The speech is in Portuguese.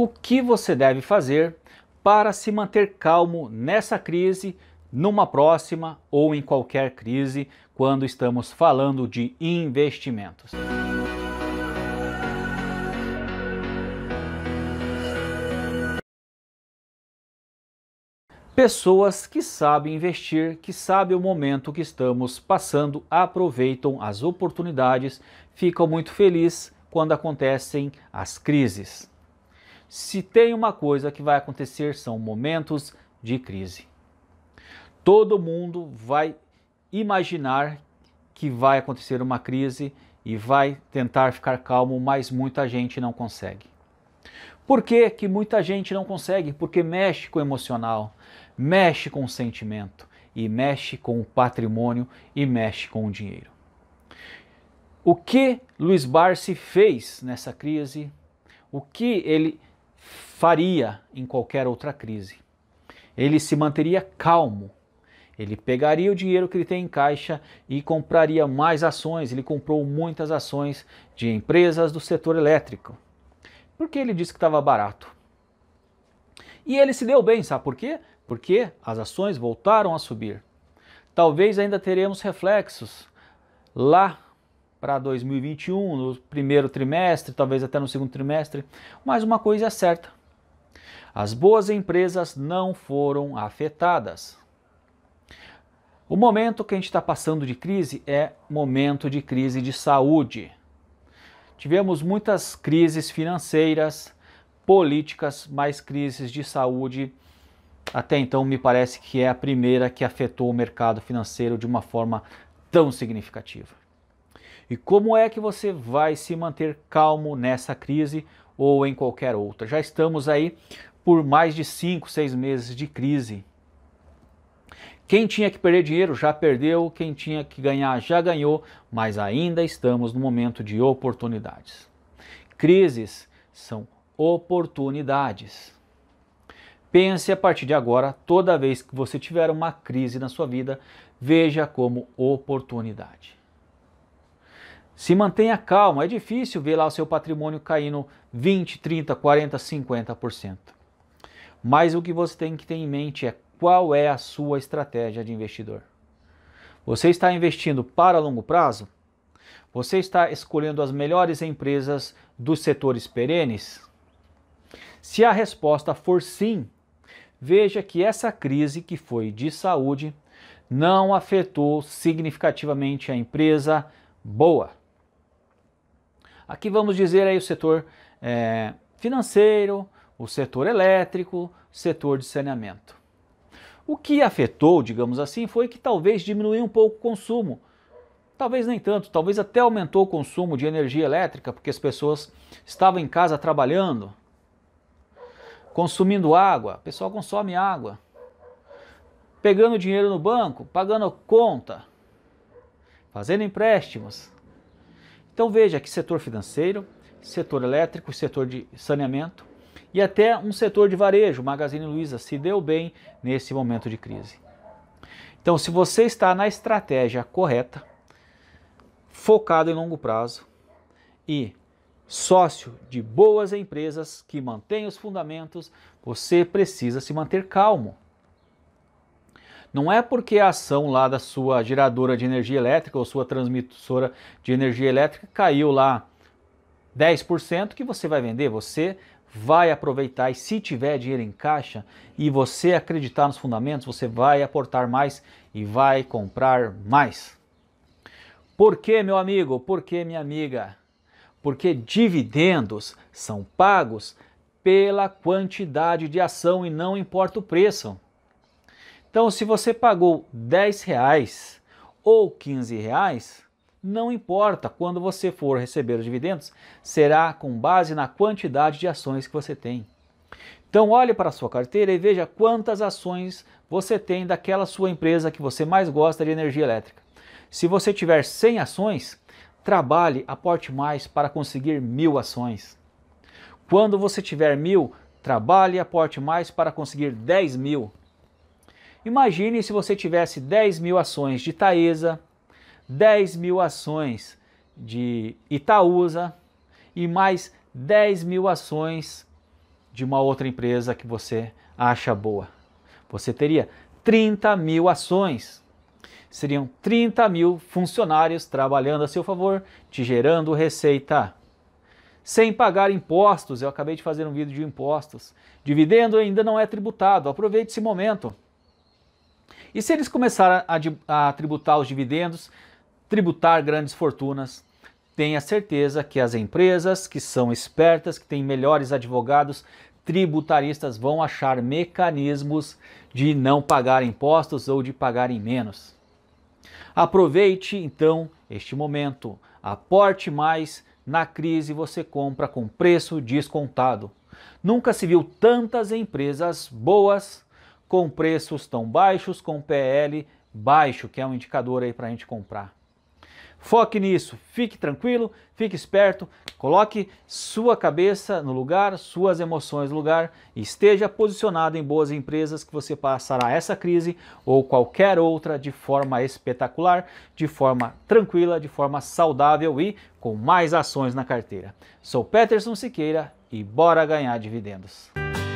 o que você deve fazer para se manter calmo nessa crise, numa próxima ou em qualquer crise, quando estamos falando de investimentos. Pessoas que sabem investir, que sabem o momento que estamos passando, aproveitam as oportunidades, ficam muito felizes quando acontecem as crises se tem uma coisa que vai acontecer são momentos de crise. Todo mundo vai imaginar que vai acontecer uma crise e vai tentar ficar calmo, mas muita gente não consegue. Por que, que muita gente não consegue? Porque mexe com o emocional, mexe com o sentimento, e mexe com o patrimônio e mexe com o dinheiro. O que Luiz Barsi fez nessa crise? O que ele faria em qualquer outra crise. Ele se manteria calmo. Ele pegaria o dinheiro que ele tem em caixa e compraria mais ações. Ele comprou muitas ações de empresas do setor elétrico, porque ele disse que estava barato. E ele se deu bem, sabe por quê? Porque as ações voltaram a subir. Talvez ainda teremos reflexos lá para 2021, no primeiro trimestre, talvez até no segundo trimestre, mas uma coisa é certa: as boas empresas não foram afetadas. O momento que a gente está passando de crise é momento de crise de saúde. Tivemos muitas crises financeiras, políticas, mais crises de saúde. Até então, me parece que é a primeira que afetou o mercado financeiro de uma forma tão significativa. E como é que você vai se manter calmo nessa crise ou em qualquer outra? Já estamos aí por mais de 5, 6 meses de crise. Quem tinha que perder dinheiro já perdeu, quem tinha que ganhar já ganhou, mas ainda estamos no momento de oportunidades. Crises são oportunidades. Pense a partir de agora, toda vez que você tiver uma crise na sua vida, veja como oportunidade. Se mantenha calmo, é difícil ver lá o seu patrimônio caindo 20, 30, 40, 50%. Mas o que você tem que ter em mente é qual é a sua estratégia de investidor. Você está investindo para longo prazo? Você está escolhendo as melhores empresas dos setores perenes? Se a resposta for sim, veja que essa crise que foi de saúde não afetou significativamente a empresa boa. Aqui vamos dizer aí o setor é, financeiro, o setor elétrico, setor de saneamento. O que afetou, digamos assim, foi que talvez diminuiu um pouco o consumo. Talvez nem tanto, talvez até aumentou o consumo de energia elétrica, porque as pessoas estavam em casa trabalhando, consumindo água, o pessoal consome água, pegando dinheiro no banco, pagando conta, fazendo empréstimos. Então veja que setor financeiro, setor elétrico, setor de saneamento e até um setor de varejo, Magazine Luiza, se deu bem nesse momento de crise. Então, se você está na estratégia correta, focado em longo prazo e sócio de boas empresas que mantêm os fundamentos, você precisa se manter calmo. Não é porque a ação lá da sua geradora de energia elétrica ou sua transmissora de energia elétrica caiu lá 10% que você vai vender, você vai aproveitar e se tiver dinheiro em caixa e você acreditar nos fundamentos, você vai aportar mais e vai comprar mais. Por quê, meu amigo? Por quê, minha amiga? Porque dividendos são pagos pela quantidade de ação e não importa o preço. Então, se você pagou 10 reais ou 15 reais, não importa, quando você for receber os dividendos, será com base na quantidade de ações que você tem. Então olhe para a sua carteira e veja quantas ações você tem daquela sua empresa que você mais gosta de energia elétrica. Se você tiver 100 ações, trabalhe, aporte mais para conseguir mil ações. Quando você tiver mil, trabalhe e aporte mais para conseguir 10 mil. Imagine se você tivesse 10 mil ações de Taesa, 10 mil ações de Itaúsa e mais 10 mil ações de uma outra empresa que você acha boa. Você teria 30 mil ações. Seriam 30 mil funcionários trabalhando a seu favor, te gerando receita. Sem pagar impostos, eu acabei de fazer um vídeo de impostos. Dividendo ainda não é tributado, aproveite esse momento. E se eles começarem a, a tributar os dividendos, tributar grandes fortunas, tenha certeza que as empresas que são espertas, que têm melhores advogados, tributaristas vão achar mecanismos de não pagar impostos ou de pagarem menos. Aproveite então este momento, aporte mais. Na crise você compra com preço descontado. Nunca se viu tantas empresas boas com preços tão baixos, com PL baixo, que é um indicador aí para a gente comprar. Foque nisso, fique tranquilo, fique esperto, coloque sua cabeça no lugar, suas emoções no lugar, esteja posicionado em boas empresas que você passará essa crise ou qualquer outra de forma espetacular, de forma tranquila, de forma saudável e com mais ações na carteira. Sou Peterson Siqueira e bora ganhar dividendos.